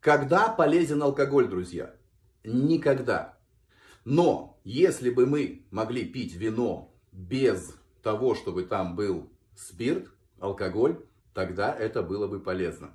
Когда полезен алкоголь, друзья? Никогда. Но если бы мы могли пить вино без того, чтобы там был спирт, алкоголь, тогда это было бы полезно.